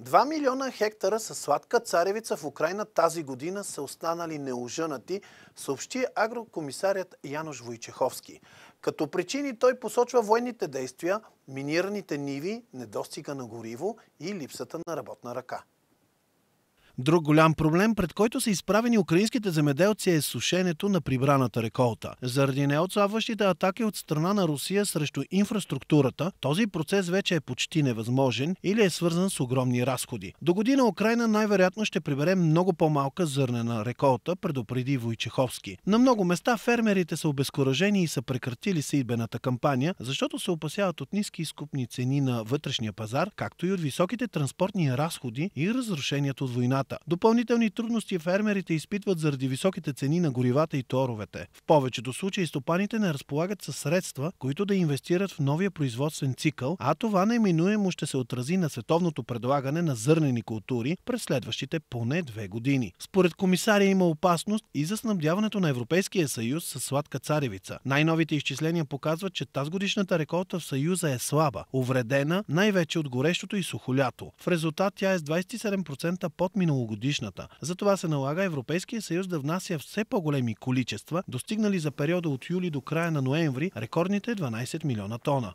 2 милиона хектара със сладка царевица в Украина тази година са останали неожънати, съобщи агрокомисарят Янош Войчеховски. Като причини той посочва военните действия, минираните ниви, недостига на гориво и липсата на работна ръка. Друг голям проблем, пред който са изправени украинските земеделци е сушенето на прибраната реколта. Заради неотслабващите атаки от страна на Русия срещу инфраструктурата, този процес вече е почти невъзможен или е свързан с огромни разходи. До година Украина най-вероятно ще прибере много по-малка зърнена реколта, предупреди Войчеховски. На много места фермерите са обезкуражени и са прекратили сейдбената кампания, защото се опасяват от ниски изкупни цени на вътрешния пазар, както и от високите транспортни разходи и разрушението от войната годината. Допълнителни трудности фермерите изпитват заради високите цени на горивата и торовете. В повечето случаи стопаните не разполагат със средства, които да инвестират в новия производствен цикъл, а това неминуемо ще се отрази на световното предлагане на зърнени култури през следващите поне две години. Според комисария има опасност и за снабдяването на Европейския съюз с сладка царевица. Най-новите изчисления показват, че годишната реколта в съюза е слаба, увредена най-вече от горещото и сухолято. В резултат тя е с 27% под минало миналогодишната. Затова се налага Европейския съюз да внася все по-големи количества, достигнали за периода от юли до края на ноември рекордните 12 милиона тона.